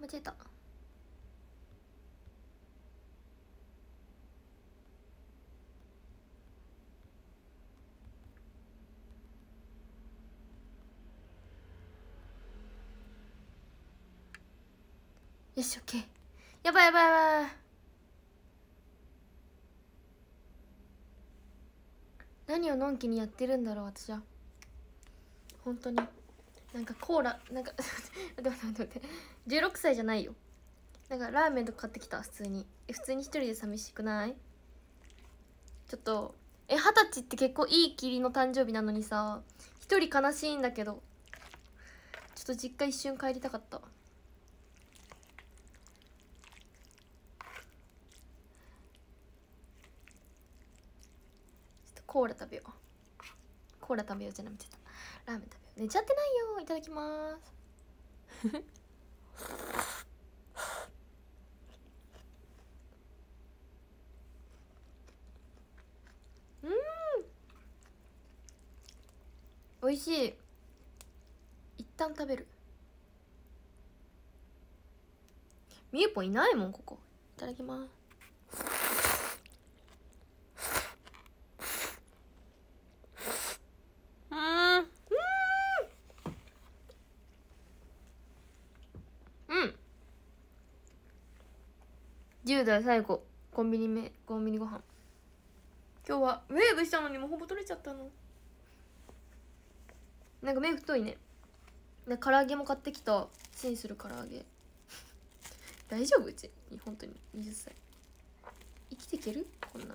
間違えたよしオッケー。やばいやばいやばい何をのんきにやってるんだろう私は本当に。なんかコーラなんか 待って待って待って16歳じゃないよなんかラーメンとか買ってきた普通にえ普通に一人で寂しくないちょっとえ二十歳って結構いい霧の誕生日なのにさ一人悲しいんだけどちょっと実家一瞬帰りたかったコーラ食べようコーラ食べようじゃなくてラーメン食べよう寝ちゃってないよいただきますうん美味しい一旦食べるみゆぽんいないもんここいただきます10代最後コンビニめコンビニご飯今日はウェーブしたのにもほぼ取れちゃったのなんか目太いねで唐揚げも買ってきたチンする唐揚げ大丈夫うち本当に20歳生きていけるこんない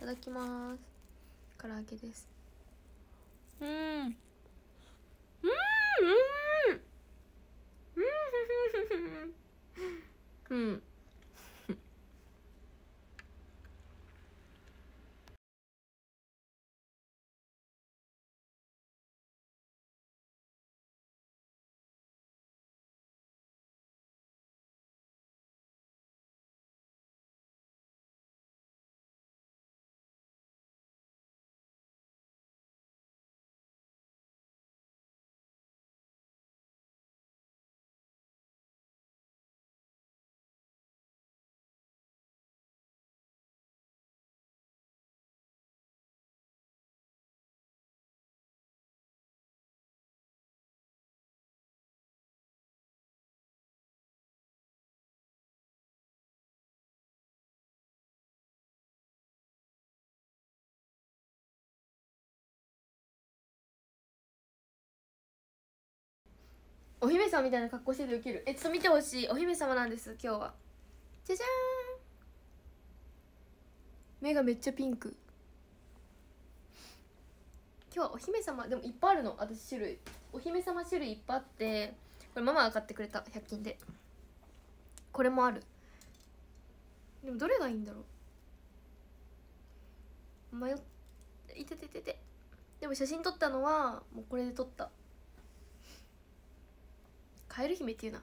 ただきます唐揚げですうんうんうんうんうんお姫様みたいな格好しててウきるえちょっと見てほしいお姫様なんです今日はじゃじゃーん目がめっちゃピンク今日はお姫様でもいっぱいあるの私種類お姫様種類いっぱいあってこれママが買ってくれた100均でこれもあるでもどれがいいんだろう迷っていててててでも写真撮ったのはもうこれで撮ったカエル姫っていうな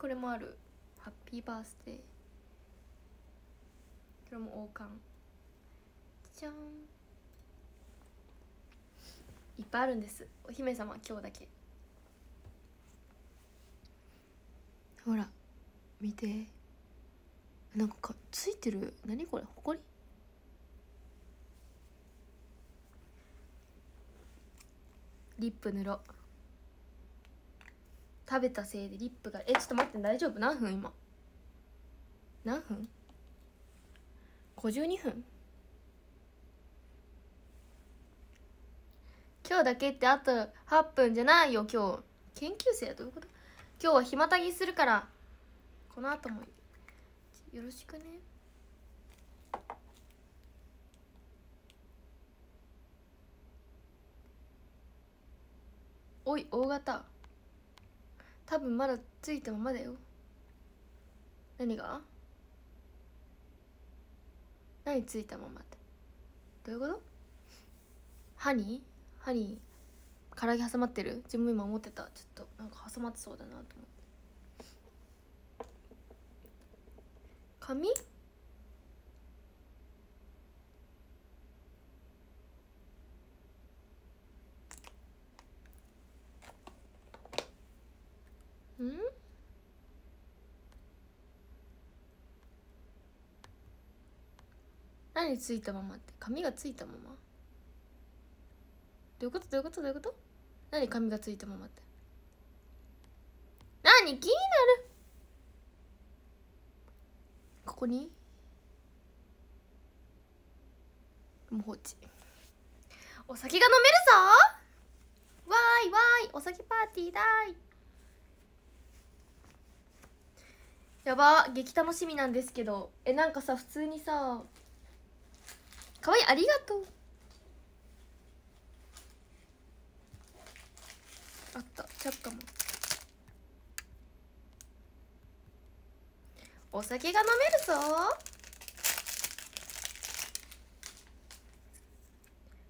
これもあるハッピーバースデーこれも王冠じゃんいっぱいあるんですお姫様今日だけほら見てなんかついてる何これほこりリップ塗ろう食べたせいでリップがえちょっと待って大丈夫何分今何分 ?52 分今日だけってあと8分じゃないよ今日研究生はどういうこと今日は日またぎするからこの後もよろしくねおい大型多分まだついたままだよ何が何ついたままってどういうこと歯に歯に唐揚げ挟まってる自分今思ってたちょっとなんか挟まってそうだなと思って髪うん何ついたままって髪がついたままどういうことどういうことどういうこと何髪がついたままって何気になるここにもう放置お酒が飲めるぞわーいわーいお酒パーティーだーいやば激楽しみなんですけどえなんかさ普通にさかわいいありがとうあったっ下もお酒が飲めるぞ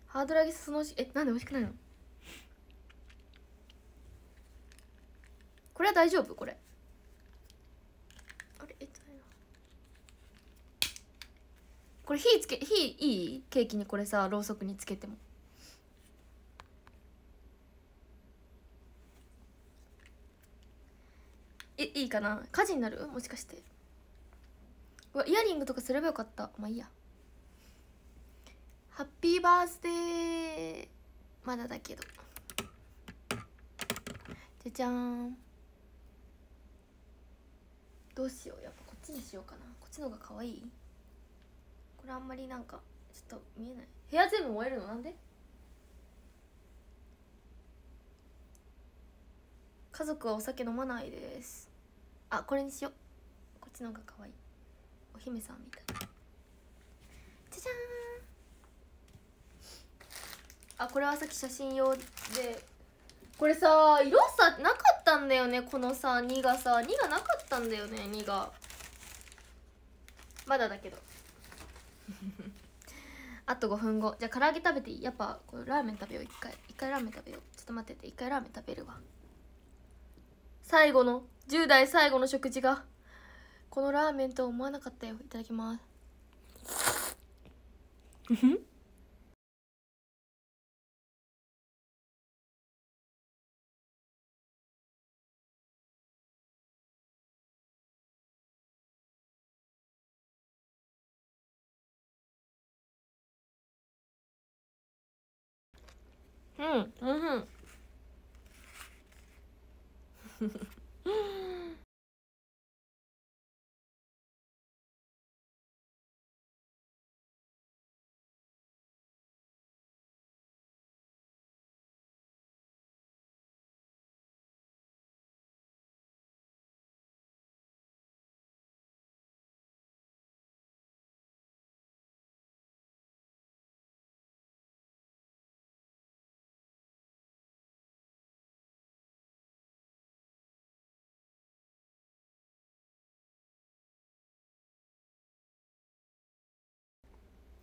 ハードラギスそのしえなんで美味しくないのこれは大丈夫これこれ火つけ火いいケーキにこれさろうそくにつけてもえいいかな火事になるもしかしてうわイヤリングとかすればよかったまあいいやハッピーバースデーまだだけどじゃじゃんどうしようやっぱこっちにしようかなこっちの方が可愛いこれあんまりなんかちょっと見えない部屋全部燃えるのなんで家族はお酒飲まないですあこれにしようこっちの方が可愛いお姫さんみたいじゃじゃんあこれはさっき写真用でこれさ色さなかったんだよねこのさ2がさ2がなかったんだよね2がまだだけど あと5分後じゃあ唐揚げ食べていいやっぱこれラーメン食べよう一回一回ラーメン食べようちょっと待ってて一回ラーメン食べるわ最後の10代最後の食事がこのラーメンとは思わなかったよいただきますうんうんうんうん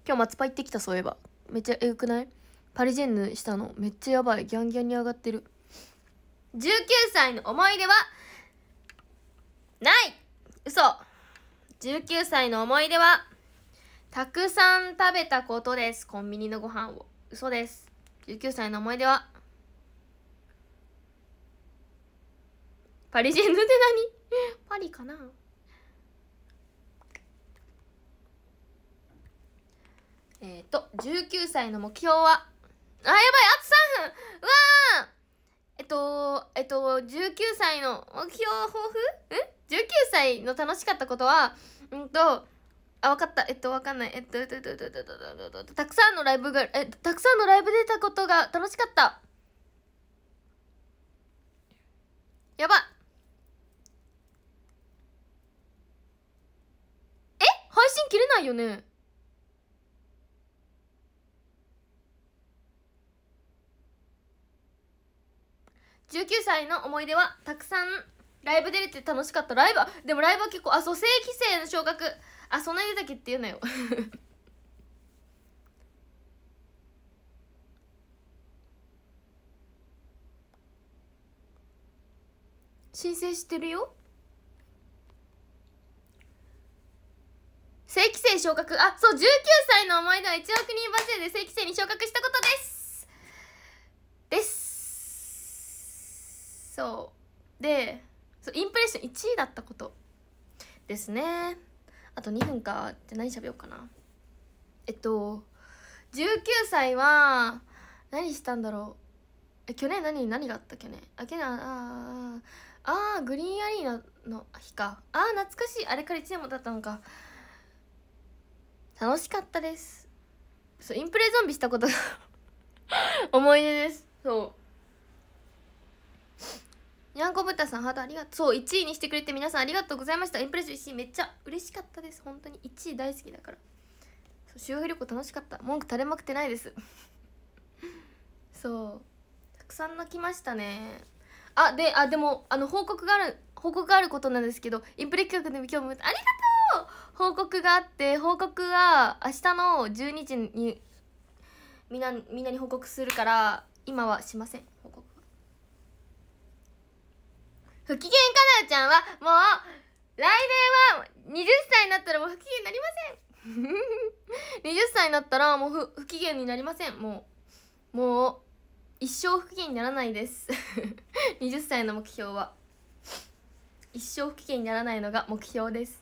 今日松葉行ってきたそういえばめっちゃえぐくないパリジェンヌしたのめっちゃやばいギャンギャンに上がってる19歳の思い出はない嘘19歳の思い出はたくさん食べたことですコンビニのご飯を嘘です19歳の思い出はパリジェンヌって何パリかなえっ、ー、と、19歳の目標は、あ、やばい、あと3分うわーえっと、えっと、19歳の目標、抱負ん ?19 歳の楽しかったことは、うんと、あ、分かった。えっと、分かんない。えっと、えっと、えっと、えっと、えっと、たくさんのライブが、えっと、たくさんのライブ出たことが楽しかった。やばえ配信切れないよね19歳の思い出はたくさんライブ出れて楽しかったライブでもライブは結構あそう正規生の昇格あそんなに出たけって言うなよ 申請してるよ正規生昇格あそう19歳の思い出は1億人バズで正規生に昇格したことですですそうでそうインプレッション1位だったことですねあと2分かじゃ何喋ようかなえっと19歳は何したんだろうえ去年何何があった去年あ去年あああグリーンアリーナの日かああ懐かしいあれから1年も経ったのか楽しかったですそうインプレゾンビしたことが 思い出ですそうにゃんこぶたさんハートありがとうそう1位にしてくれて皆さんありがとうございましたインプレッション1位めっちゃ嬉しかったです本当に1位大好きだからそう修学旅行楽しかった文句垂れまくってないです そうたくさん泣きましたねあであでもあの報告がある報告があることなんですけどインプレ企画でも今日もありがとう報告があって報告が明日の12時にみんなみんなに報告するから今はしません報告不機嫌かなうちゃんはもう来年は20歳になったらもう不機嫌になりません20 歳になったらもう不機嫌になりませんもうもう一生不機嫌にならないです20 歳の目標は一生不機嫌にならないのが目標です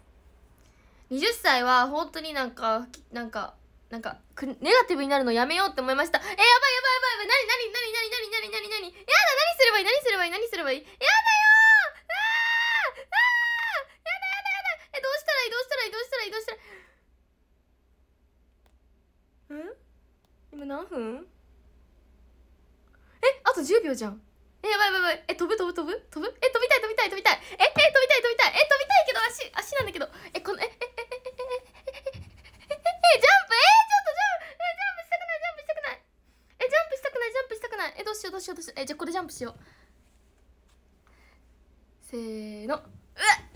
20歳は本当になんかなんかなんかネガティブになるのやめようって思いましたえやばいやばいやばいやばい何何何何何何何何何すればいい何すればいい何すればいいやだよ移動したら移動したら移動したらうん今何分えあと10秒じゃんえやばいやばいやばいえ飛ぶ飛ぶ飛ぶ飛ぶえ飛びたい飛びたい飛びたいええ飛びたい飛びたいえ飛びたいけど足足なんだけどえこのえええええええええええジャンプえちえ、っとジャンプしたくないジャンプしたくないえどうしようどうしようどうしようえじゃあこれジャンプしようせーのうわっ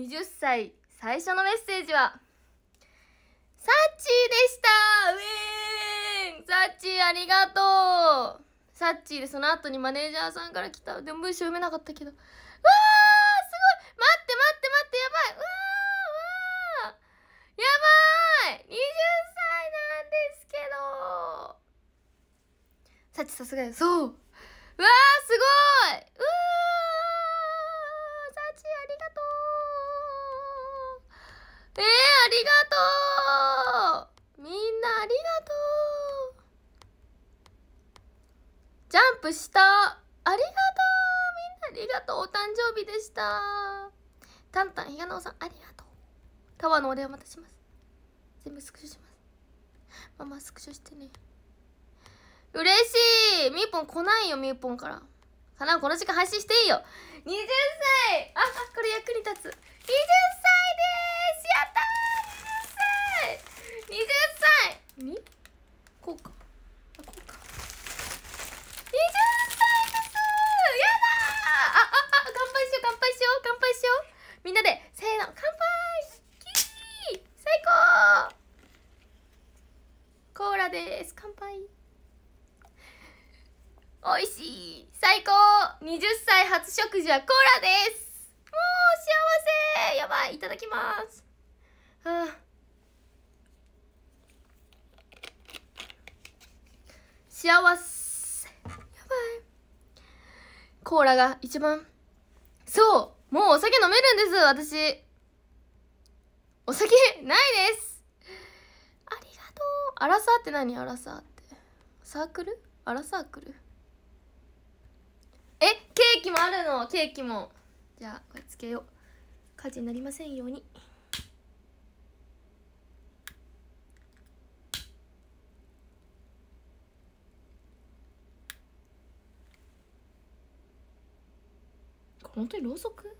20歳最初のメッセージは、サッチーでしたウェーンサッチーありがとうサッチーでその後にマネージャーさんから来た。でも文章読めなかったけど。うわーすごい待って待って待ってやばいうわーやばい !20 歳なんですけどサッチさすがよ。そううわーすごしたありがとうみんなありがとうお誕生日でしたタンタンひがなさんありがとうタワーのお礼をまたします全部スクショしますママスクショしてね嬉しいみーぽん来ないよみーぽんからかなこの時間配信していいよ20歳あこれ役に立つ20歳ですやったー20歳20歳にこうかみんなでせーの乾杯キー最高コーラです乾杯美味しい最高20歳初食事はコーラですもう幸せやばいいただきますはあ幸せやばいコーラが一番そうもうお酒飲めるんです、私。お酒ないですありがとうアラサーって何アラサーってサークルアラサークルえケーキもあるのケーキもじゃあこれつけよう火事になりませんようにこれ本当にろうそく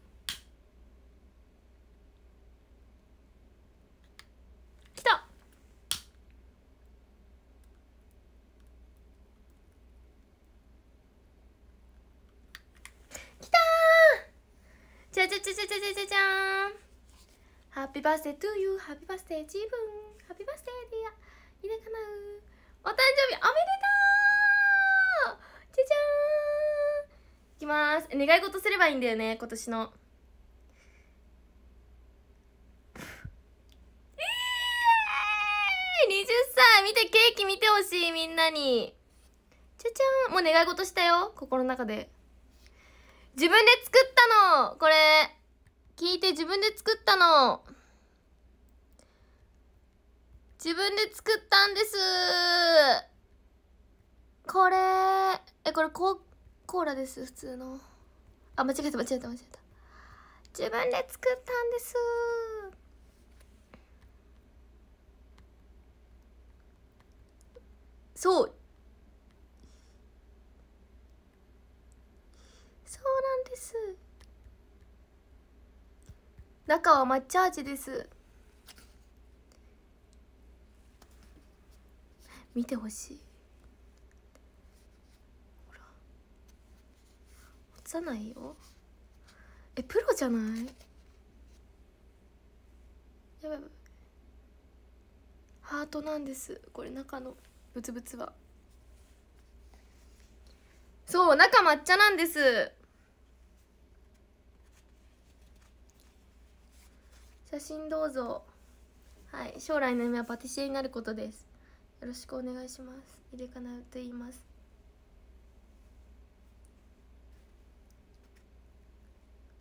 ゃじゃじゃじゃじゃじゃじゃんハッピーバースデートゥーユーハッピーバースデー自分ハッピーバースデーディア稲かなうお誕生日おめでとうじゃじゃんいきます願い事すればいいんだよね今年のええ歳見てケーキ見てほしいみんなにじゃじゃんもう願い事したよ心の中で自分で作ったのこれ聞いて自分で作ったの自分で作ったんですこれえこれココーラです普通のあ間違えた間違えた間違えた自分で作ったんですそうそうなんです中は抹茶味です見てほしいほら落ちないよえプロじゃないやばいハートなんですこれ中のブツブツはそう中抹茶なんです写真どうぞはい将来の夢はパティシエになることですよろしくお願いします入れかなと言います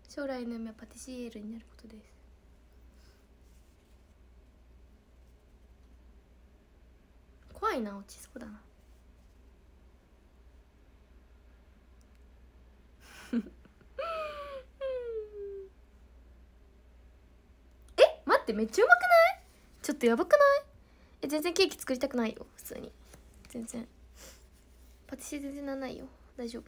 将来の夢はパティシエールになることです怖いな落ちそうだなってめっちゃうまくないちょっとやばくないえ全然ケーキ作りたくないよ普通に全然パティシエ全然ならないよ大丈夫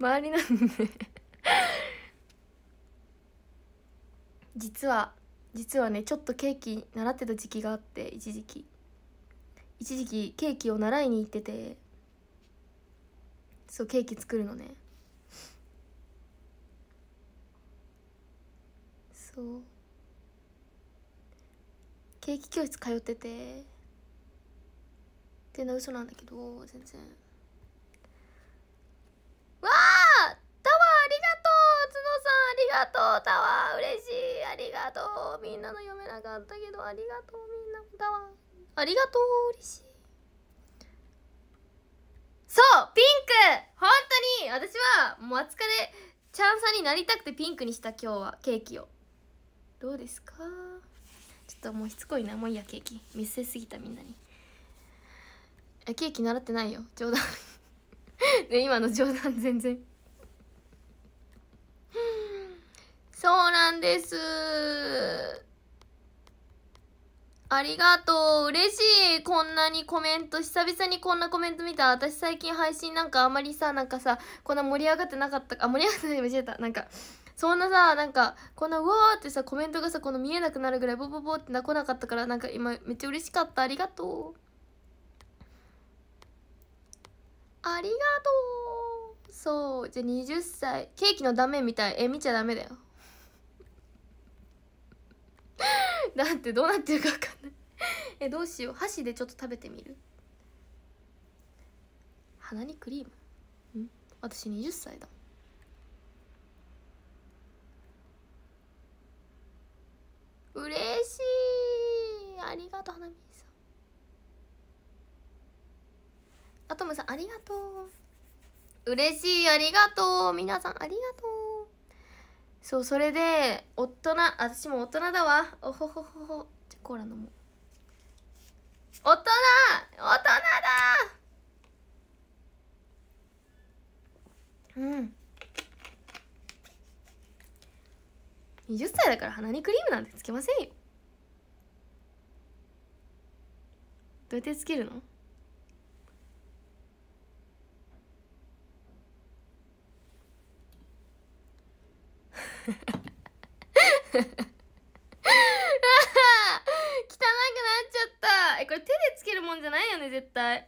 周りなんで 実は実はねちょっとケーキ習ってた時期があって一時期一時期ケーキを習いに行っててそうケーキ作るのねそうケーキ教室通っててっていうのは嘘なんだけど全然わあタワーありがとう角さんありがとうタワー嬉しいありがとうみんなの読めなかったけどありがとうみんなタワーありがとう嬉しいそうピンク本当に私はもう暑かれちゃんさんになりたくてピンクにした今日はケーキをどうですかちょっともうしつこいなもういいやケーキ見せすぎたみんなにケーキ習ってないよ冗談 ね今の冗談全然そうなんですありがとう。嬉しい。こんなにコメント、久々にこんなコメント見た。私最近配信なんかあんまりさ、なんかさ、こんな盛り上がってなかったあ、盛り上がってない、間違えた。なんか、そんなさ、なんか、こんなうわーってさ、コメントがさ、この見えなくなるぐらいボボボってなこなかったから、なんか今めっちゃ嬉しかった。ありがとう。ありがとう。そう。じゃあ20歳。ケーキのダメみたい。え、見ちゃダメだよ。だってどうなってるか分かんないえどうしよう箸でちょっと食べてみる鼻にクリームん私20歳だ嬉しいありがとう花見さんあとムさんありがとう嬉しいありがとう皆さんありがとうそうそれで大人私も大人だわおほほほほじゃコーラ飲もう大人大人だうん20歳だから鼻にクリームなんてつけませんよどうやってつけるの 汚くなっちゃったえこれ手でつけるもんじゃないよね絶対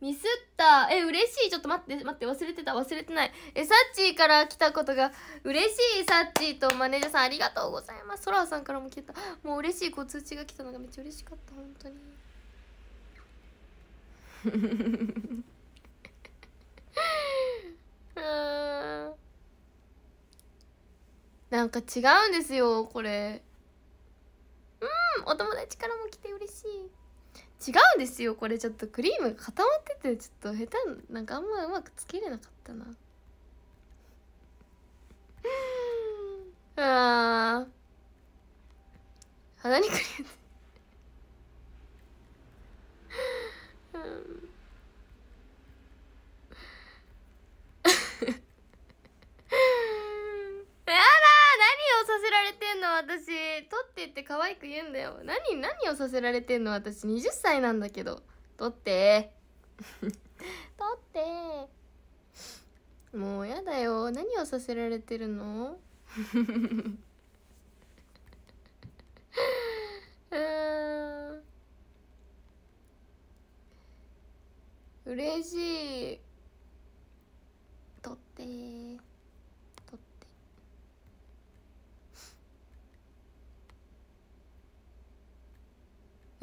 ミスったえ嬉しいちょっと待って待って忘れてた忘れてないえサッチーから来たことが嬉しいサッチーとマネージャーさんありがとうございますソラさんからも来たもう嬉しいこう通知が来たのがめっちゃ嬉しかった本当にうん なんか違うんですよこれうんお友達からも来て嬉しい違うんですよこれちょっとクリームが固まっててちょっと下手なんかあんまうまくつけれなかったなあ鼻にクリームうんてんの私取ってって可愛く言うんだよ何何をさせられてんの私20歳なんだけど取って 取ってもうやだよ何をさせられてるの うん嬉しい取って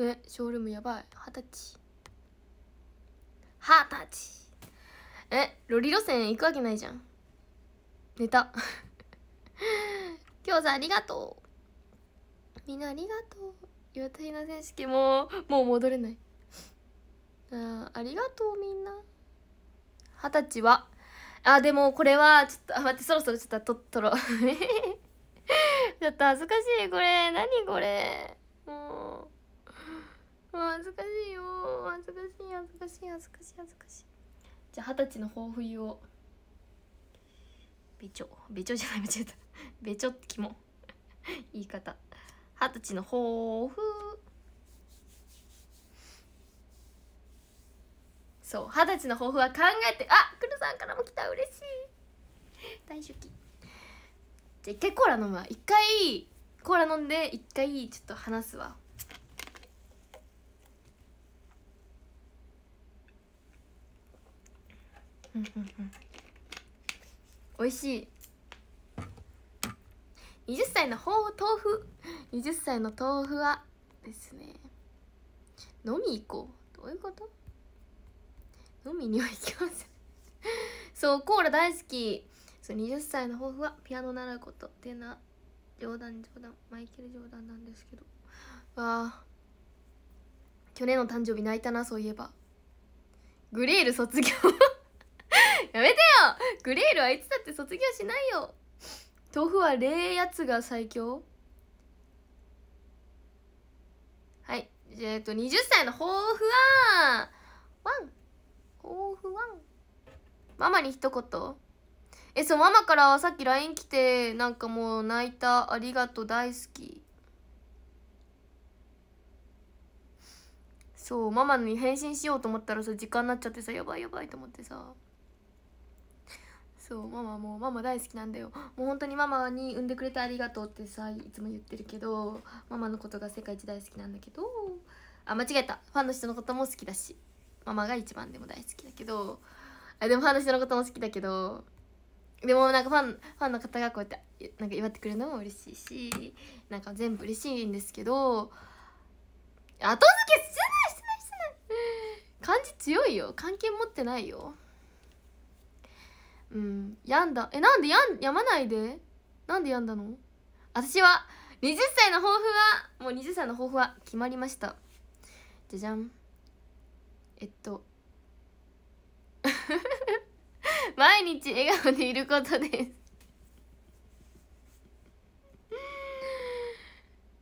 えショールームやばい二十歳二十歳えロリ路線行くわけないじゃん寝た 今日さんありがとうみんなありがとう岩田ひな選手権もうもう戻れないあありがとうみんな二十歳はあでもこれはちょっと待ってそろそろちょっととろう ちょっと恥ずかしいこれ何これもう恥ずかしいよ恥ずかしい恥ずかしい恥ずかしい恥ずかしいじゃあ二十歳の抱負言おうべちょべちょじゃないべちょたべちょってキモ言い方二十歳の抱負そう二十歳の抱負は考えてあくるさんからも来た嬉しい大好きじゃあ一回コーラ飲むわ一回コーラ飲んで一回ちょっと話すわうんうんうん美味しい20歳のほう豆腐20歳の豆腐はですね飲み行こうどういうこと飲みには行きませんそうコーラ大好きそう20歳の抱負はピアノ習うことっていうのは冗談冗談マイケル冗談なんですけどわあ去年の誕生日泣いたなそういえばグレール卒業やめてよグレールはいつだって卒業しないよ豆腐は冷やつが最強はいえっ、と20歳の抱負はワン抱負ワンママに一言えそうママからさっき LINE 来てなんかもう泣いたありがとう大好きそうママに返信しようと思ったらさ時間になっちゃってさやばいやばいと思ってさそうママもうママ大好きなんだよもう本当にママに産んでくれてありがとうってさいつも言ってるけどママのことが世界一大好きなんだけどあ間違えたファンの人のことも好きだしママが一番でも大好きだけどあでもファンの人のことも好きだけどでもなんかファンファンの方がこうやってなんか祝ってくれるのも嬉しいしなんか全部嬉しいんですけど後付けしてないしてないしてない感じ強いよ関係持ってないようん病んだえなんで病ん病まないでなんで病んだの私は20歳の抱負はもう20歳の抱負は決まりましたじゃじゃんえっと 毎日笑顔でいることです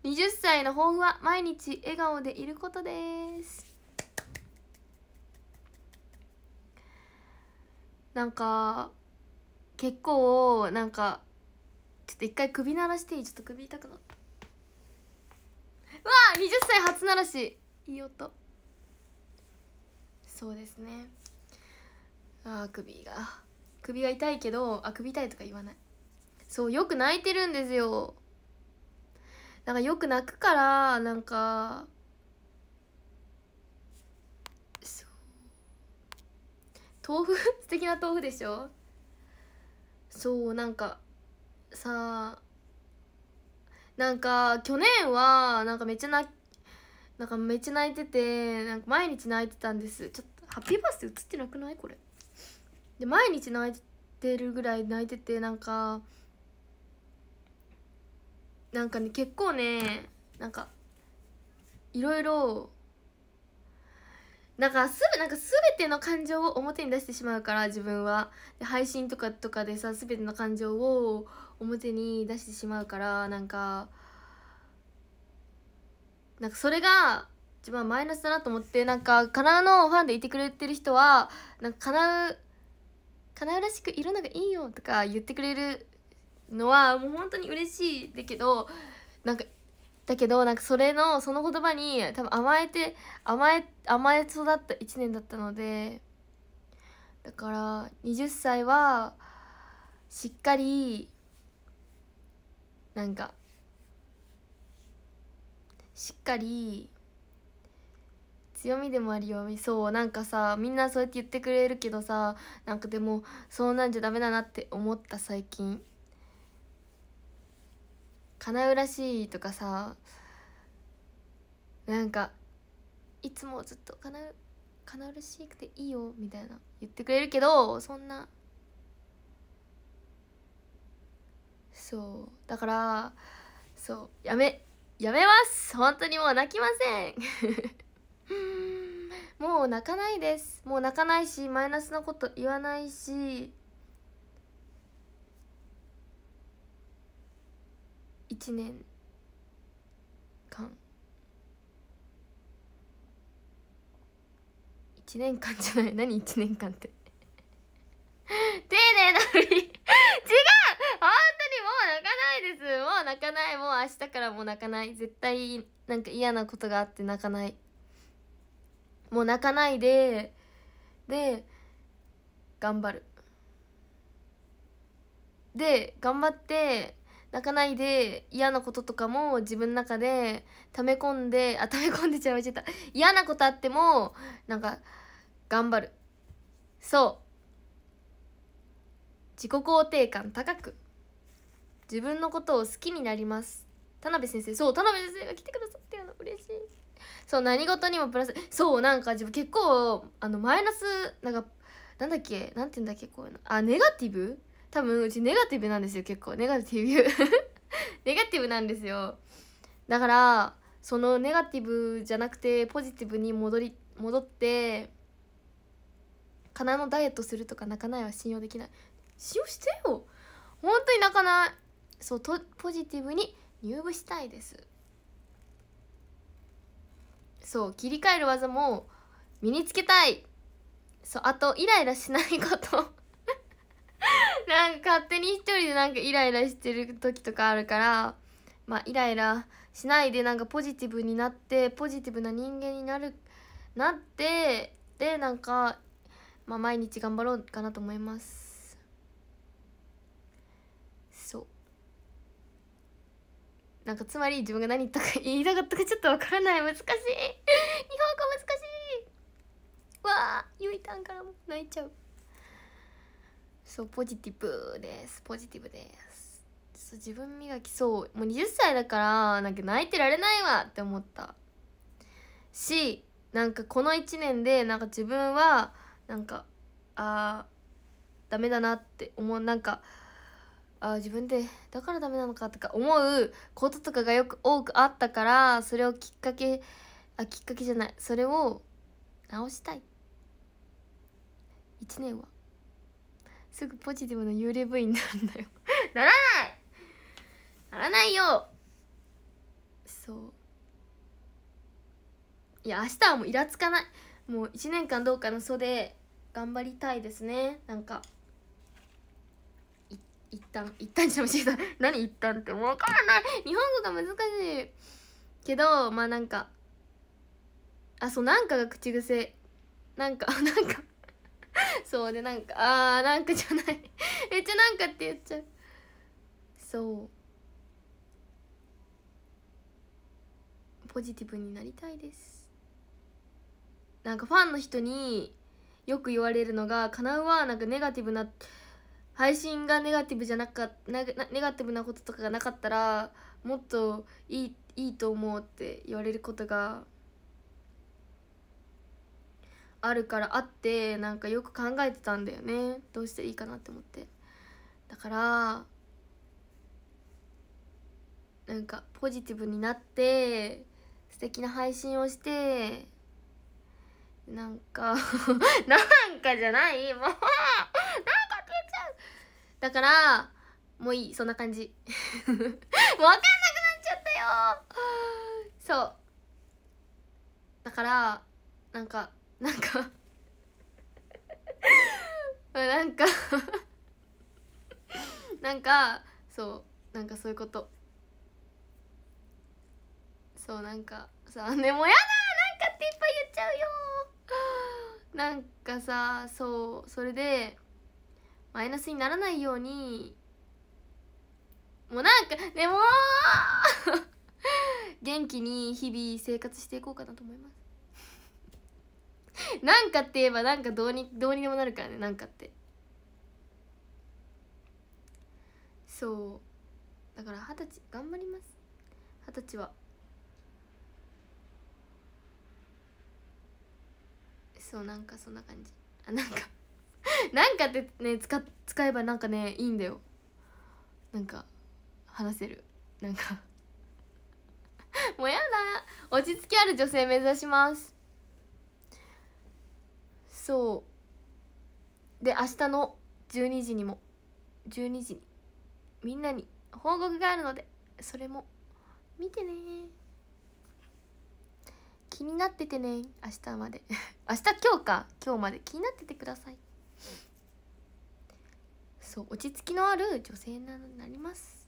20歳の抱負は毎日笑顔でいることですなんか結構なんかちょっと一回首鳴らしていいちょっと首痛くなったわあ20歳初鳴らしいい音そうですねああ首が首が痛いけどあ首痛いとか言わないそうよく泣いてるんですよなんかよく泣くからなんかそう豆腐 素敵な豆腐でしょそうなんかさあなんか去年はなんかめっちゃ泣なんかめっちゃ泣いててなんか毎日泣いてたんですちょっとハッピーバースデー映ってなくないこれで毎日泣いてるぐらい泣いててなんかなんかね結構ねなんかいろいろだからすぐなんか全ての感情を表に出してしまうから自分はで配信とかとかでさ全ての感情を表に出してしまうからなんかなんかそれが一番マイナスだなと思ってなんかカナのファンでいてくれてる人はなんかなうウカらしくいるのがいいよとか言ってくれるのはもう本当に嬉しいだけどなんかだけどなんかそれのその言葉に多分甘えて甘え甘え育った1年だったのでだから20歳はしっかりなんかしっかり強みでもあるよそうなんかさみんなそうやって言ってくれるけどさなんかでもそうなんじゃダメだなって思った最近叶うらしいとかさなんかいつもずっと叶う叶うらしくていいよみたいな言ってくれるけどそんなそうだからそうやめやめます本当にもう泣きません もう泣かないですもう泣かないしマイナスなこと言わないし1年間1年間じゃない何1年間って丁寧なふり違う本当にもう泣かないですもう泣かないもう明日からもう泣かない絶対なんか嫌なことがあって泣かないもう泣かないでで頑張るで頑張って泣かないで嫌なこととかも自分の中で溜め込んであ溜め込んでちゃいました嫌なことあってもなんか頑張るそう自己肯定感高く自分のことを好きになります田辺先生そう田辺先生が来てくださったの嬉しいそう何事にもプラスそうなんか自分結構あのマイナスなんかなんだっけなんて言うんだっけこういうのあネガティブ多分うちネガティブなんですよ結構ネガティブ ネガティブなんですよだからそのネガティブじゃなくてポジティブに戻り戻ってかなのダイエットするとか泣かないは信用できない信用してよ本当に泣かないそうとポジティブに入部したいですそう切り替える技も身につけたいそうあとイライラしないこと なんか勝手に一人でなんかイライラしてる時とかあるからまあイライラしないでなんかポジティブになってポジティブな人間になるなってでなんか、まあ、毎日頑張ろうかなと思いますそうなんかつまり自分が何言ったか言いたかったかちょっとわからない難しい 日本語難しいわあゆいたんからも泣いちゃうそうポジティブですポジティブですそう自分磨きそうもう20歳だからなんか泣いてられないわって思ったしなんかこの1年でなんか自分はなんかあーダメだなって思うなんかあ自分でだからダメなのかとか思うこととかがよく多くあったからそれをきっかけあきっかけじゃないそれを直したい1年はすぐポジティブの幽霊部員になるんだよならないならないよそういや明日はもうイラつかないもう1年間どうかの袖で頑張りたいですねなんか一旦一旦してほしいさ 何たんってもう分からない日本語が難しいけどまあなんかあそうなんかが口癖なんか なんか そうでなんかああなんかじゃない めっちゃなんかって言っちゃうそうポジティブになりたいですなんかファンの人によく言われるのが「かなうはなんかネガティブな配信がネガティブじゃなかたネガティブなこととかがなかったらもっといいいいと思う」って言われることがあるからあってなんかよく考えてたんだよねどうしていいかなって思ってだからなんかポジティブになって素敵な配信をしてなんか なんかじゃないもうなんか消えちゃうだからもういいそんな感じ も分かんなくなっちゃったよそうだからなんかなんか なんか なんかそうなんかそういうことそうなんかさ でもやだなんかっていっぱい言っちゃうよ なんかさそうそれでマイナスにならないようにもうなんかでも元気に日々生活していこうかなと思います なんかって言えばなんかどうにどうにでもなるからねなんかってそうだから二十歳頑張ります二十歳はそうなんかそんな感じあなんか なんかってね使使えばなんかねいいんだよなんか話せるなんか もうやだ落ち着きある女性目指しますそうで明日の12時にも12時にみんなに報告があるのでそれも見てね気になっててね明日まで 明日今日か今日まで気になっててくださいそう落ち着きのある女性になります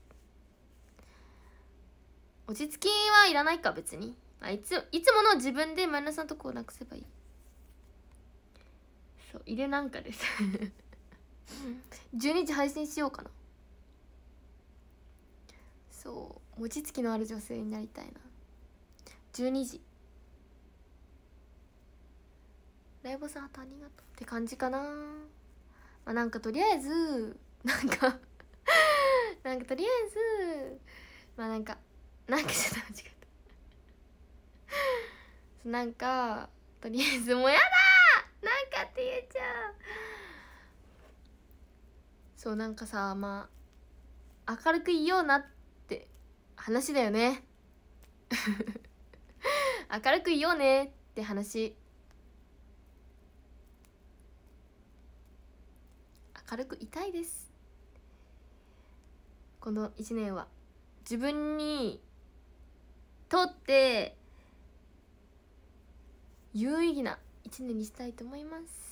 落ち着きはいらないか別にあいついつもの自分でマイナスなとこをなくせばいいそう入れなんかです12時配信しようかなそう餅つきのある女性になりたいな12時ライブさんあとありがとうって感じかなまあなんかとりあえずなんかなんかとりあえずまあなんかなんかちょっと間違えたなんかとりあえずもうやだそうなんかさまあ明るくいようなって話だよね 明るくいようねって話明るくいたいですこの1年は自分にとって有意義な1年にしたいと思います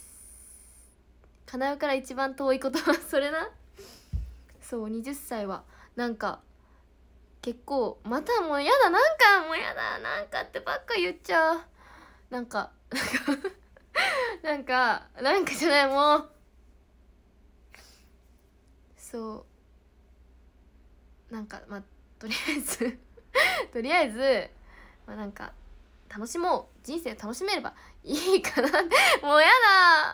かなうから一番遠いことはそれなそう20歳はなんか結構またもうやだなんかもうやだなんかってばっか言っちゃうなんか なんかなんかじゃないもうそうなんかまあとりあえず とりあえずまあなんか楽しもう人生楽しめればいいかなもうや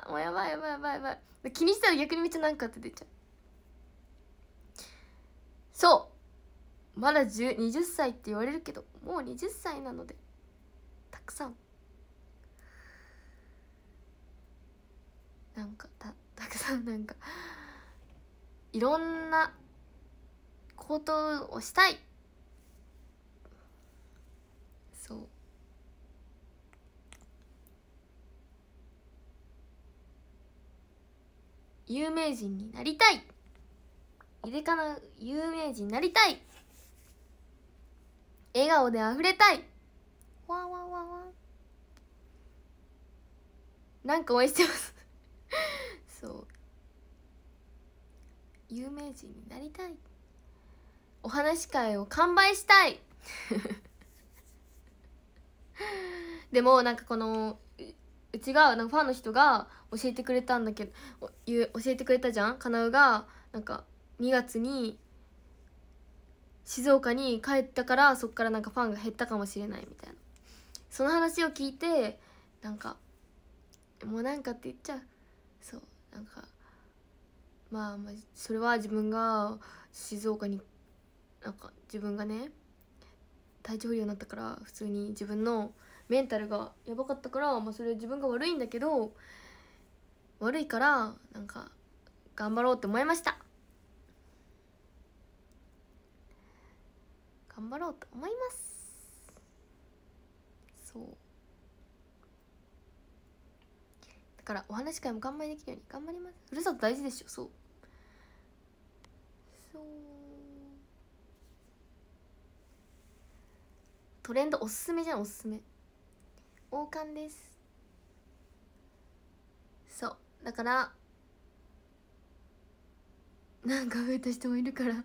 だもうやばいやばいやばいやばい気にしたら逆にめっちゃなんかって出ちゃうそうまだ20歳って言われるけどもう20歳なのでたくさんなんかたたくさんなんかいろんなことをしたい有名人になりたいイでかな有名人になりたい笑顔であふれたいワンワンワなんか応援してます そう有名人になりたいお話会を完売したい でもなんかこのうちがなんかファンの人が教えてくれたんだけど教えてくれたじゃんかなうがなんか2月に静岡に帰ったからそっからなんかファンが減ったかもしれないみたいなその話を聞いてなんかもうなんかって言っちゃうそうなんかまあまあそれは自分が静岡になんか自分がね体調不良になったから普通に自分のメンタルがやばかったから、まあ、それ自分が悪いんだけど悪いからなんか頑張ろうって思いました頑張ろうと思いますそうだからお話し会も頑張りできるように頑張りますふるさと大事でしょそうそうトレンドおすすめじゃんおすすめ王冠ですそうだからなんか増えた人もいるから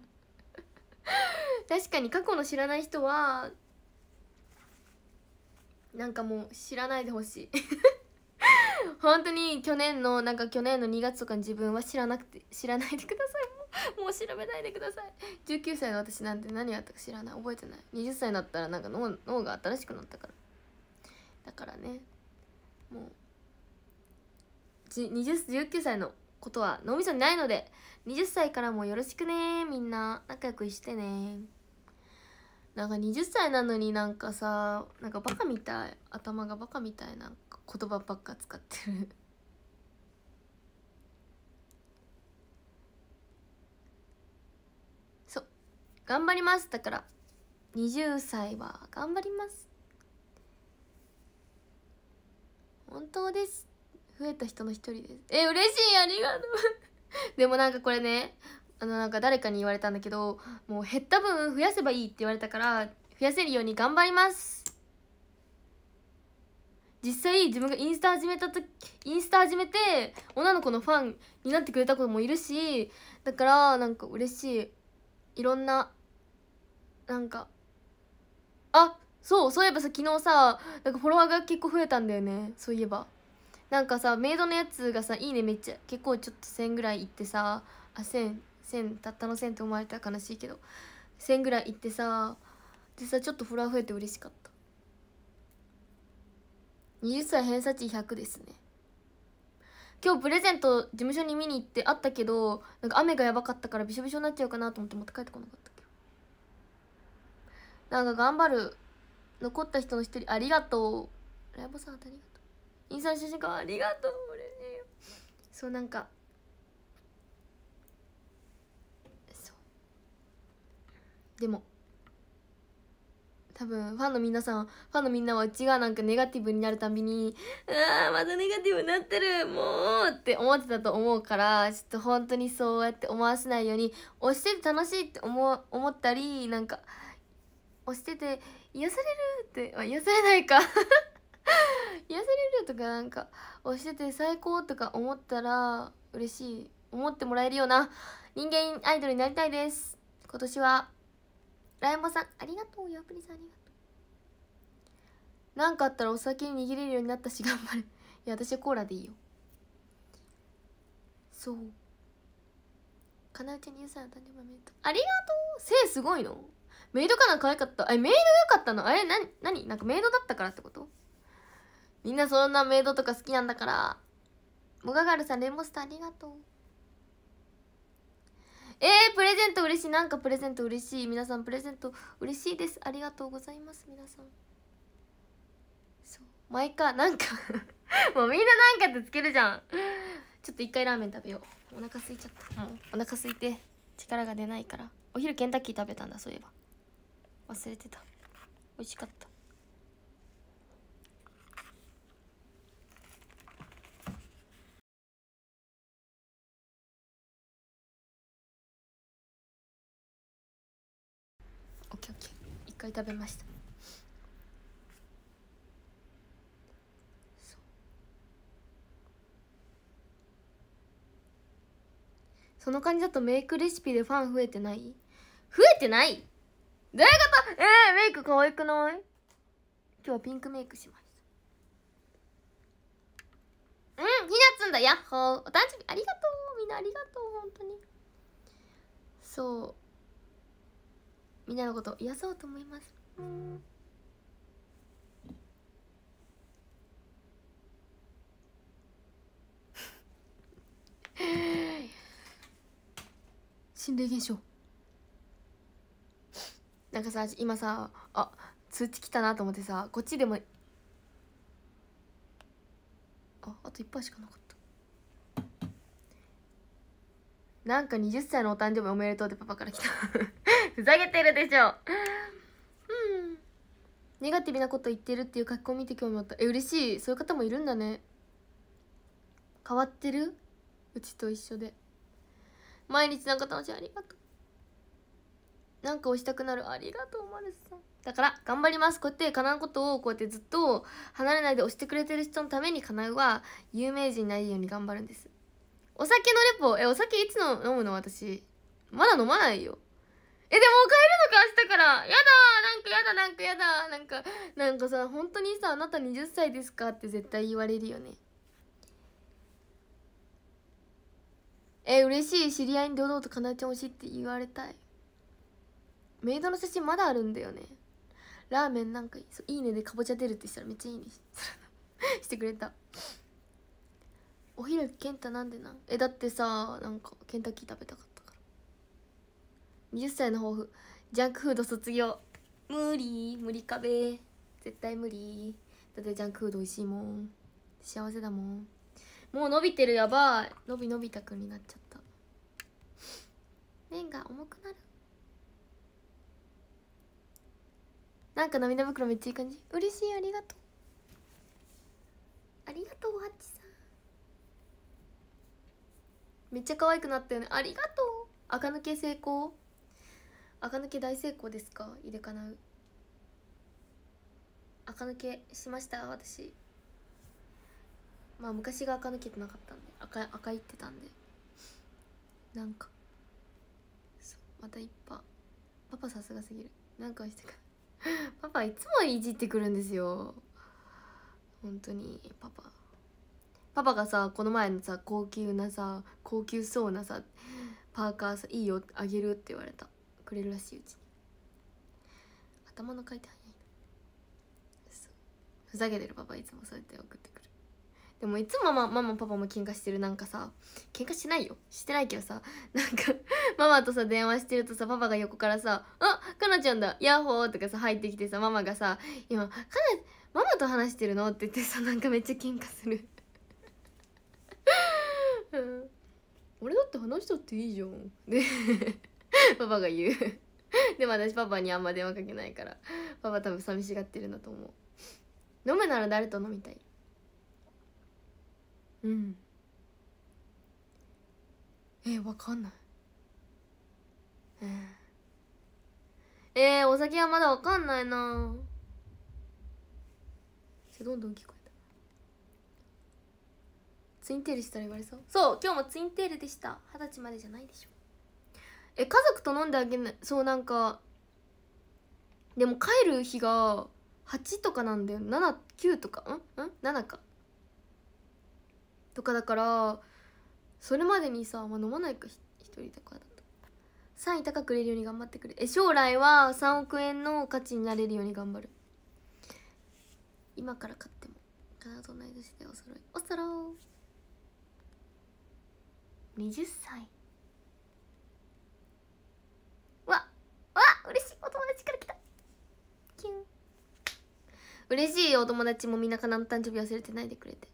確かに過去の知らない人はなんかもう知らないでほしい本当に去年のなんか去年の2月とかに自分は知らなくて知らないでくださいもう調べないでください19歳の私なんて何やったか知らない覚えてない20歳になったらなんか脳脳が新しくなったからだからねもう19歳のことは脳みそにないので20歳からもよろしくねみんな仲良くしてねなんか20歳なのになんかさなんかバカみたい頭がバカみたいな言葉ばっか使ってるそう頑張りますだから20歳は頑張ります本当です増えた人の一人ですえ嬉しいありがとう でもなんかこれねあのなんか誰かに言われたんだけどもう減った分増やせばいいって言われたから増やせるように頑張ります実際自分がインスタ始めた時インスタ始めて女の子のファンになってくれた子もいるしだからなんか嬉しいいろんななんかあそうそういえばさ昨日さなんかフォロワーが結構増えたんだよねそういえばなんかさメイドのやつがさ「いいねめっちゃ」結構ちょっと1000ぐらいいってさあ1000 1000たったの1000って思われたら悲しいけど1000ぐらいいってさでさちょっとフォロワー増えて嬉しかった20歳偏差値100ですね今日プレゼント事務所に見に行ってあったけどなんか雨がやばかったからびしょびしょになっちゃうかなと思って持って帰ってこなかったなんか頑張る残った人の一人ありがとうライボさんありがとうインスタの写真かありがとう嬉しいそうなんかそうでも多分ファンの皆さんファンのみんなはうちがなんかネガティブになるたびに「ああまたネガティブになってるもう!」って思ってたと思うからちょっと本当にそうやって思わせないように押してて楽しいって思思ったりなんか押してて癒されるって、あ、癒されないか 癒されるとかなんか押してて最高とか思ったら嬉しい思ってもらえるような人間アイドルになりたいです今年はライモさんありがとうヤプリさんありがとう何かあったらお酒に握れるようになったし頑張る いや私はコーラでいいよそうかなうちゃんにゆさん誕生日おめとありがとう背すごいのメイドかな可愛かった。え、メイド良かったのあれな、なになんかメイドだったからってことみんなそんなメイドとか好きなんだから。モガガるルさん、レモスターありがとう。えー、プレゼント嬉しい。なんかプレゼント嬉しい。皆さん、プレゼント嬉しいです。ありがとうございます、皆さん。そう。毎回、なんか もうみんななんかってつけるじゃん。ちょっと一回ラーメン食べよう。お腹空いちゃった。もう、お腹空いて、力が出ないから。お昼ケンタッキー食べたんだ、そういえば。忘れてた美味しかったオッケーオッケー一回食べましたその感じだとメイクレシピでファン増えてない増えてないどういうことえー、メイク可愛くない今日はピンクメイクします。うん、ひなつんだ、やっほー。お誕生日ありがとう。みんなありがとう、本当に。そう。みんなのこと癒そうと思います。うん 心霊現象なんかさ今さあ通知来たなと思ってさこっちでもああと1杯しかなかったなんか20歳のお誕生日おめでとうってパパから来た ふざけてるでしょうんネガティブなこと言ってるっていう格好を見て興味持ったえ嬉しいそういう方もいるんだね変わってるうちと一緒で毎日なんか楽しいありがとうなんか押したくなるありがとうマルさんだから頑張りますこうやってかなうことをこうやってずっと離れないで押してくれてる人のためにかなうは有名人になるように頑張るんですお酒のレポえお酒いつの飲むの私まだ飲まないよえでも帰るのか明日からやだなんかやだなんかやだなんかなんかさ本当にさあなた20歳ですかって絶対言われるよねえ嬉しい知り合いに堂々とかなちゃん欲しいって言われたいメイドの写真まだあるんだよねラーメンなんかいいねでかぼちゃ出るってしたらめっちゃいいね してくれたお昼ら健太なんでなえだってさなんかケンタッキー食べたかったから20歳の抱負ジャンクフード卒業無理無理壁絶対無理だってジャンクフード美味しいもん幸せだもんもう伸びてるやばい伸び伸びたくんになっちゃった麺が重くなるなんか涙袋めっちゃいい感じ嬉しいありがとうありがとうハッチさんめっちゃ可愛くなったよねありがとう垢抜け成功垢抜け大成功ですか入れかなう垢抜けしました私まあ昔が垢抜けてなかったんで赤赤いってたんでなんかまたいっぱパパさすがすぎるなんかしてから パパいつもいじってくるんですよ本当にパパパパがさこの前のさ高級なさ高級そうなさパーカーさいいよあげるって言われたくれるらしいうちに頭の回転早いふざけてるパパいつもそうやって送ってくるでもいつもマママパパも喧嘩してるなんかさ喧嘩しないよしてないけどさなんか ママとさ電話してるとさパパが横からさ「あかなちゃんだヤッホー」とかさ入ってきてさママがさ「今かなママと話してるの?」って言ってさなんかめっちゃ喧嘩する 俺だって話したっていいじゃんで パパが言うでも私パパにあんま電話かけないからパパ多分寂しがってるんだと思う飲むなら誰と飲みたいうんえわかんないうんえー、お酒はまだわかんないなどんどん聞こえたツインテールしたら言われそうそう今日もツインテールでした二十歳までじゃないでしょえ家族と飲んであげないそうなんかでも帰る日が8とかなんだよ79とかうんうん7かとかだからそれまでにさ、まあ、飲まないか一人だからだと3位高く売れるように頑張ってくれえ将来は3億円の価値になれるように頑張る今から買っても必ず同い年でお揃いおそろ20歳わわ嬉しいお友達から来たキュン嬉しいお友達もみんなかなの誕生日忘れてないでくれて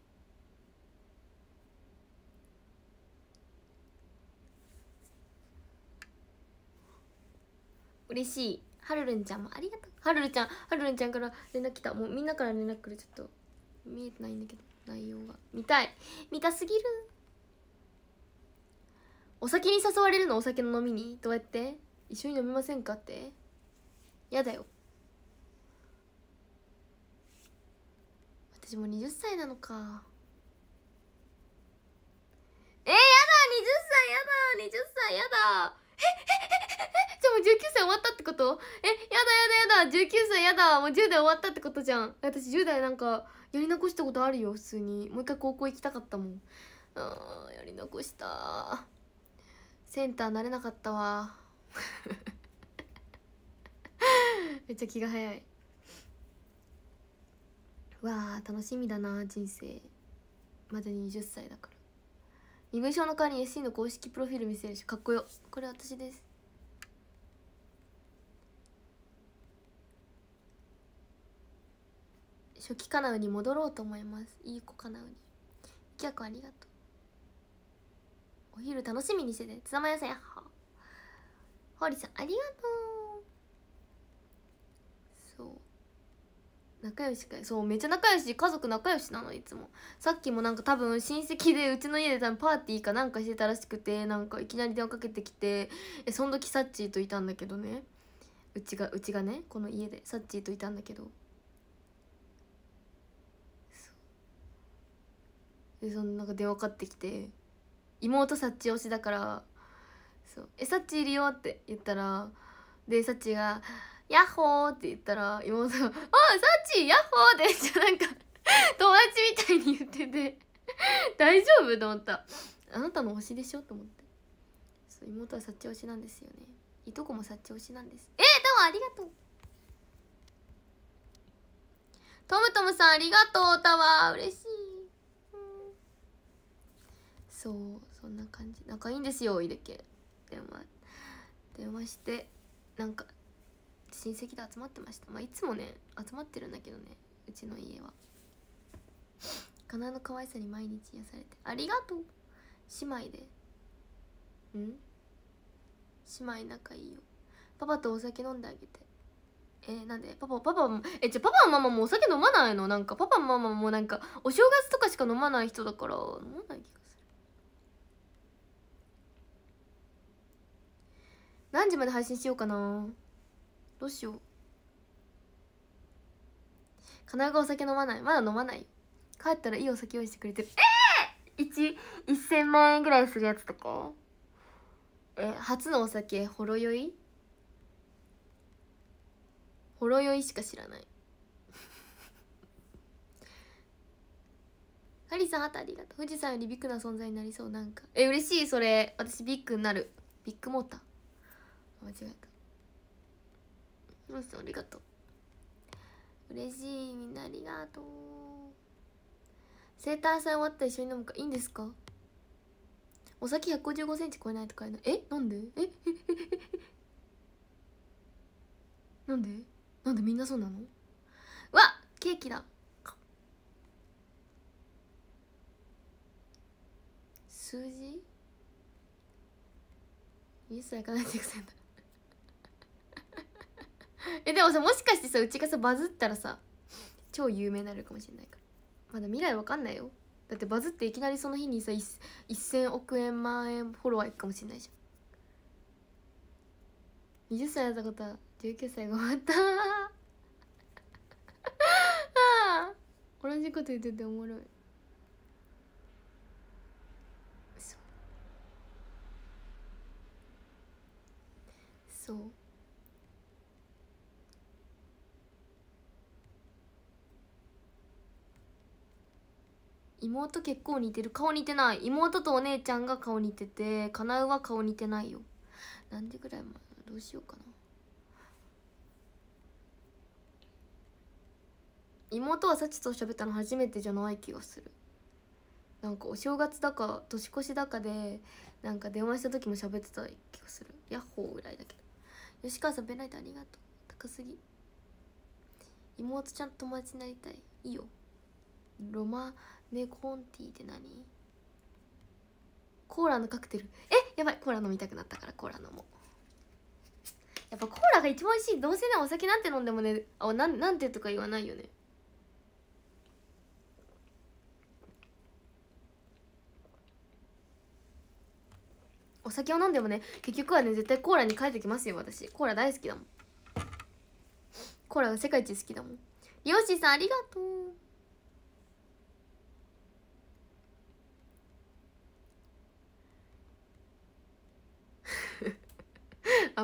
嬉しいはるるんちゃんもありがとうはるるちゃんはるるんちゃんから連絡来たもうみんなから連絡くるちょっと見えてないんだけど内容が見たい見たすぎるお酒に誘われるのお酒の飲みにどうやって一緒に飲みませんかってやだよ私も20歳なのかえー、やだ20歳やだ20歳やだえええええちゃも19歳終わったってことえやだやだやだ19歳やだもう10代終わったってことじゃん私10代なんかやり残したことあるよ普通にもう一回高校行きたかったもんあやり残したセンターなれなかったわ めっちゃ気が早いわあ楽しみだな人生まだ20歳だから身分証の代わりに SC の公式プロフィール見せるしかっこよこれ私です初期カナウに戻ろうと思いますいい子カナウにきやこありがとうお昼楽しみにしててつなまやさんやっはほりさんありがとうそう仲良しかそうめっちゃ仲良し家族仲良しなのいつもさっきもなんか多分親戚でうちの家で多分パーティーかなんかしてたらしくてなんかいきなり電話かけてきてえその時サッチーといたんだけどねうちがうちがねこの家でサッチーといたんだけどでそのなんか電話かかってきて妹サッチ推しだから「そうえサッチいるよ」って言ったらでサッチが「ヤッホー」って言ったら妹が「あサッチヤッホー」ってじゃなんか友達みたいに言ってて大丈夫と思ったあなたの推しでしょと思ってそう妹はサッチ推しなんですよねいとこもサッチ推しなんですえー、どうもありがとうトムトムさんありがとうタワー嬉しいそうそんな感じ仲いいんですよいれけ電話電話してなんか親戚で集まってましたまあいつもね集まってるんだけどねうちの家はかなの可愛さに毎日癒されてありがとう姉妹でうん姉妹仲いいよパパとお酒飲んであげてえー、なんでパパパパもえじゃパパママもお酒飲まないのなんかパパママもなんかお正月とかしか飲まない人だから飲まない気が何時まで配信しようかなどうしようかながお酒飲まないまだ飲まない帰ったらいいお酒用意してくれてるえっ、ー、!1000 万円ぐらいするやつとかえ初のお酒ほろ酔いほろ酔いしか知らない ハリさんあたありがとう富士山よりビッグな存在になりそうなんかえ嬉しいそれ私ビッグになるビッグモーター間違えたよしありがとう嬉しいみんなありがとう生誕祭終わったら一緒に飲むかいいんですかお先1 5 5センチ超えないとかえないえなんでえなんでなんでみんなそうなのわケーキだ数字一切行かないでくせんだ えでもさもしかしてさうちがさバズったらさ超有名になるかもしれないからまだ未来わかんないよだってバズっていきなりその日にさ1000億円万円フォロワーいくかもしれないじゃん20歳だったことは19歳が終わったああ同じこと言ってておもろいそう妹結構似てる顔似てない妹とお姉ちゃんが顔似ててかなうは顔似てないよなんでぐらい前どうしようかな妹は幸と喋ったの初めてじゃない気がするなんかお正月だか年越しだかでなんか電話した時も喋ってた気がするヤッホーぐらいだけど吉川さんベナイトありがとう高すぎ妹ちゃんと友達になりたいいいよロマネコンティって何コーラのカクテルえやばいコーラ飲みたくなったからコーラ飲もうやっぱコーラが一番美味しいどうせねお酒なんて飲んでもねあななんてとか言わないよねお酒を飲んでもね結局はね絶対コーラに帰ってきますよ私コーラ大好きだもんコーラが世界一好きだもん漁師さんありがとう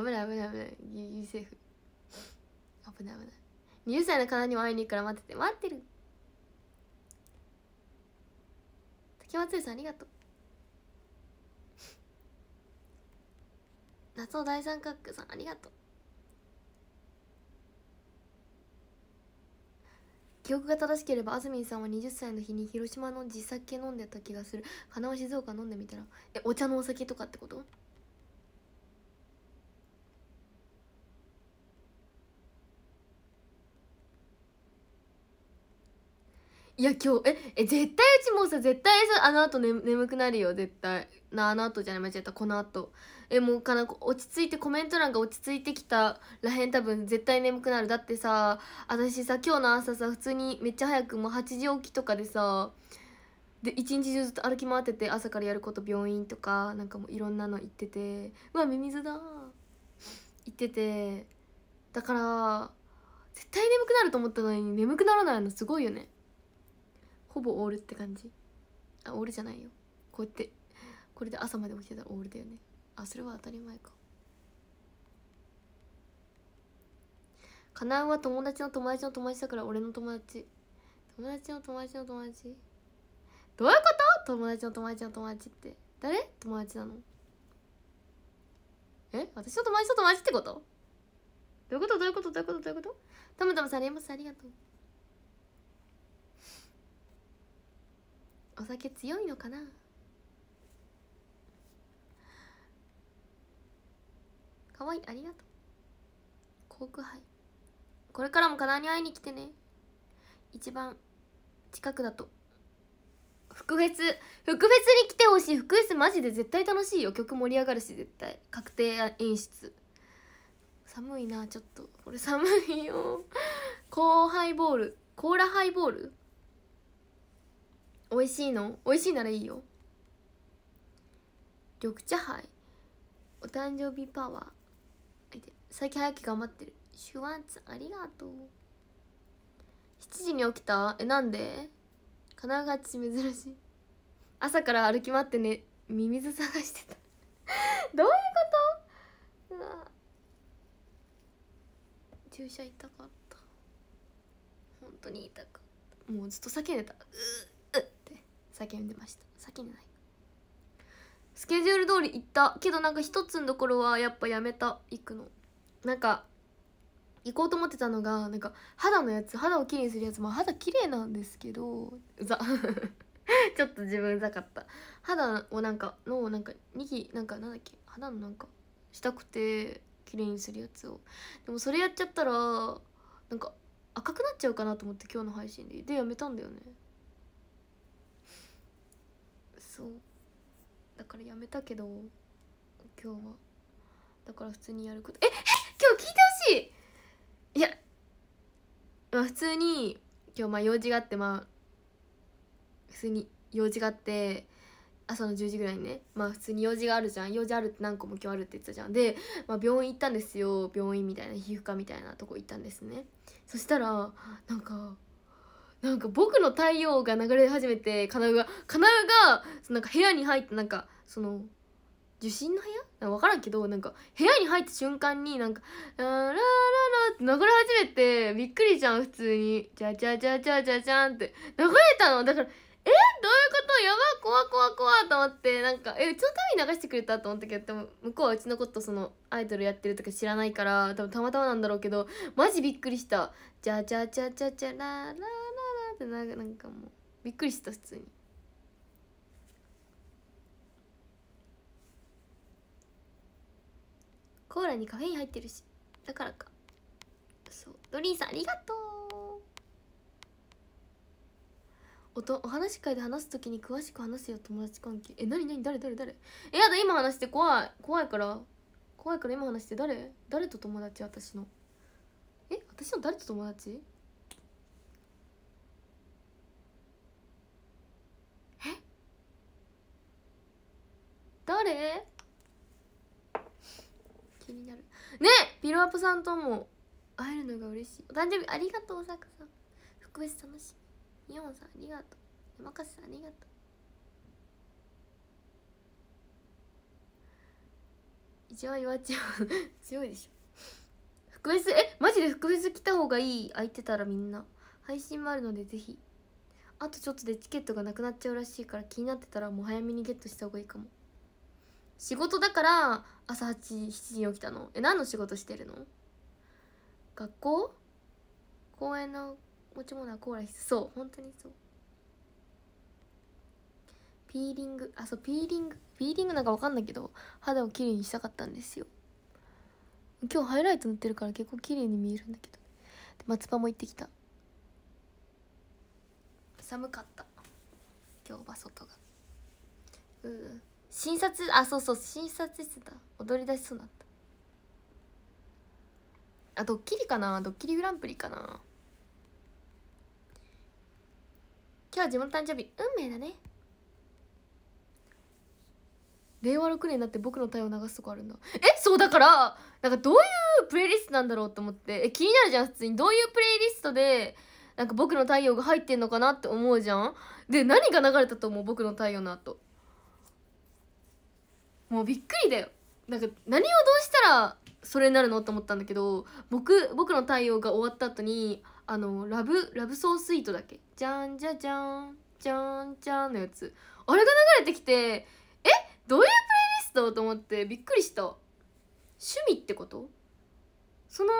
危ない危ない危ないギリギリセーフ危ない危ない20歳のなにも会いに行くから待ってて待ってる竹松さんありがとう 夏の大三角さんありがとう記憶が正しければあずみんさんは20歳の日に広島の地酒飲んでた気がする花は静岡飲んでみたらえお茶のお酒とかってこといや今日ええ絶対うちもうさ絶対さあのあと、ね、眠くなるよ絶対なあのあとじゃない間違えたこのあとえもうかな落ち着いてコメント欄が落ち着いてきたらへん多分絶対眠くなるだってさ私さ今日の朝さ普通にめっちゃ早くもう8時起きとかでさで一日中ずっと歩き回ってて朝からやること病院とかなんかもういろんなの行っててうわミミズだ行っててだから絶対眠くなると思ったのに眠くならないのすごいよねほぼオールって感じあオールじゃないよこうやってこれで朝まで起きてたらオールだよねあそれは当たり前かかなうは友達の友達の友達だから俺の友達友達の友達の友達どういうこと友達の友達の友達って誰友達なのえ私の友達の友達ってことどういうことどういうことどういうことどういうことたまたまさんますありがとうお酒強いのかなかわいいありがとう航空杯これからもかなに会いに来てね一番近くだと福別福別に来てほしい福フェマジで絶対楽しいよ曲盛り上がるし絶対確定演出寒いなちょっとこれ寒いよ 後ハイボールコーラハイボール美味しいの美味しいならいいよ緑茶杯お誕生日パワー最近早く頑張ってるシュワンツありがとう7時に起きたえなんで神奈川ち珍しい朝から歩き回ってねミミズ探してた どういうことうわ注射痛かった本当に痛かったもうずっと叫んでたうっ叫んでました叫んでないスケジュール通り行ったけどなんか一つのところはやっぱやめた行くのなんか行こうと思ってたのがなんか肌のやつ肌をきれいにするやつまあ肌きれいなんですけどうざ ちょっと自分うざかった肌をなんかのなんか2期なんかなんだっけ肌のなんかしたくてきれいにするやつをでもそれやっちゃったらなんか赤くなっちゃうかなと思って今日の配信ででやめたんだよねそうだからやめたけど今日はだから普通にやることええ今日聞いてほしいいやまあ普通に今日まあ用事があってまあ普通に用事があって朝の10時ぐらいにねまあ普通に用事があるじゃん用事あるって何個も今日あるって言ってたじゃんで、まあ、病院行ったんですよ病院みたいな皮膚科みたいなとこ行ったんですねそしたらなんかなんか僕の太陽が流れ始めて、かなうが、かなうが、なんか部屋に入って、なんか、その、受信の部屋わからんけど、なんか、部屋に入った瞬間になんか、ラララって流れ始めて、びっくりじゃん、普通に。じゃじゃじゃじゃじゃじゃんって。流れたのだから、えどういうことやば怖怖怖と思って、なんか、え、うちのために流してくれたと思ったけど、でも、向こうはうちのことその、アイドルやってるとか知らないから、多分たまたまなんだろうけど、マジびっくりした。じゃじゃじゃじゃじゃララーってななんかもうびっくりした普通にコーラにカフェイン入ってるしだからかそうドリンさんありがとうおとお話し会で話す時に詳しく話すよ友達関係えなになに誰誰誰えやだ今話して怖い怖いから怖いから今話して誰誰と友達私のえ私の誰と友達誰気になるねピロアップさんとも会えるのが嬉しいお誕生日ありがとうさくさん福別楽しみイオンさんありがとう山笠さんありがとう一応岩ちゃん 強いでしょ福別えマジで福別来た方がいい空いてたらみんな配信もあるのでぜひあとちょっとでチケットがなくなっちゃうらしいから気になってたらもう早めにゲットした方がいいかも仕事だから朝87時に起きたのえ何の仕事してるの学校公園の持ち物はコーラそう本当にそうピーリングあそうピーリングピーリングなんか分かんないけど肌をきれいにしたかったんですよ今日ハイライト塗ってるから結構綺麗に見えるんだけど松葉も行ってきた寒かった今日は外がうん診察あそうそう診察室だ踊り出しそうだったあドッキリかなドッキリグランプリかな今日は地元誕生日運命だね令和6年だって僕の体を流すとこあるんだえそうだからなんかどういうプレイリストなんだろうと思ってえ気になるじゃん普通にどういうプレイリストでなんか僕の太陽が入ってんのかなって思うじゃんで何が流れたと思う僕の太陽の後もうびっくりだよなんか何をどうしたらそれになるのと思ったんだけど僕僕の太陽が終わった後にあのラブラブソースイートだっけじゃんじゃじゃんじゃんじゃんのやつあれが流れてきてえどういうプレイリストと思ってびっくりした趣味ってことその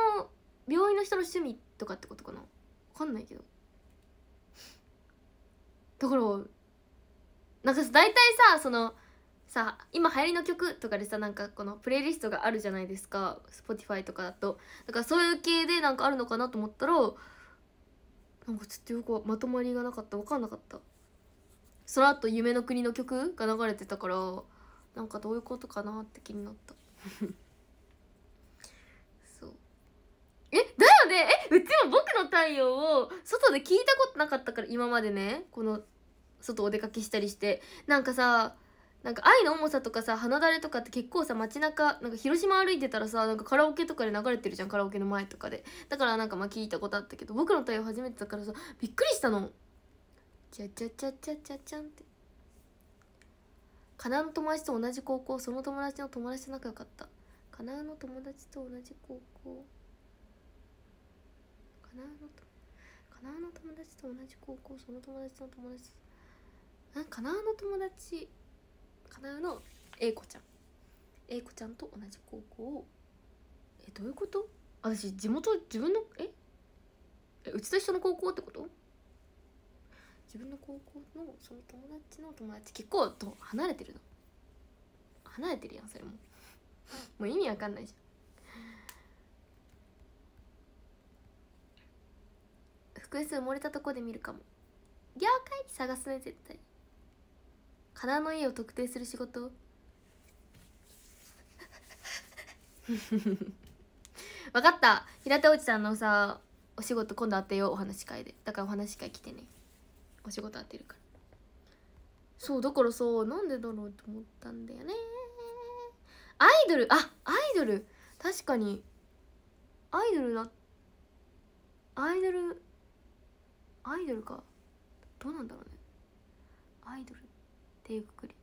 病院の人の趣味とかってことかな分かんないけどだからなんか大体さそのさ今流行りの曲とかでさなんかこのプレイリストがあるじゃないですか Spotify とかだとだからそういう系でなんかあるのかなと思ったらなんかちょっとよくまとまりがなかった分かんなかったその後夢の国の曲が流れてたからなんかどういうことかなって気になった そうえだよねえうちも「僕の太陽」を外で聞いたことなかったから今までねこの外お出かけしたりしてなんかさなんか愛の重さとかさ花だれとかって結構さ街中なんか広島歩いてたらさなんかカラオケとかで流れてるじゃんカラオケの前とかでだからなんかまあ聞いたことあったけど僕の対応初めてだからさびっくりしたのちゃちゃちゃちゃちゃちゃんってかなの友達と同じ高校その友達の友達と仲良かったかなの友達と同じ高校かなのかなの友達と同じ高校その友達の友達なかなの友達かなうの英子ちゃん英子ちゃんと同じ高校をえどういうこと私地元自分のええうちと一緒の高校ってこと自分の高校のその友達の友達結構と離れてるの離れてるやんそれももう意味わかんないじゃん複数もれたとこで見るかも了解探すね絶対体の家を特定する仕事分 かった平手おじさんのさお仕事今度当てようお話会でだからお話会来てねお仕事当てるからそうだからそうなんでだろうと思ったんだよねアイドルあアイドル確かにアイドルなアイドルアイドルかどうなんだろうねアイドルっていうくくり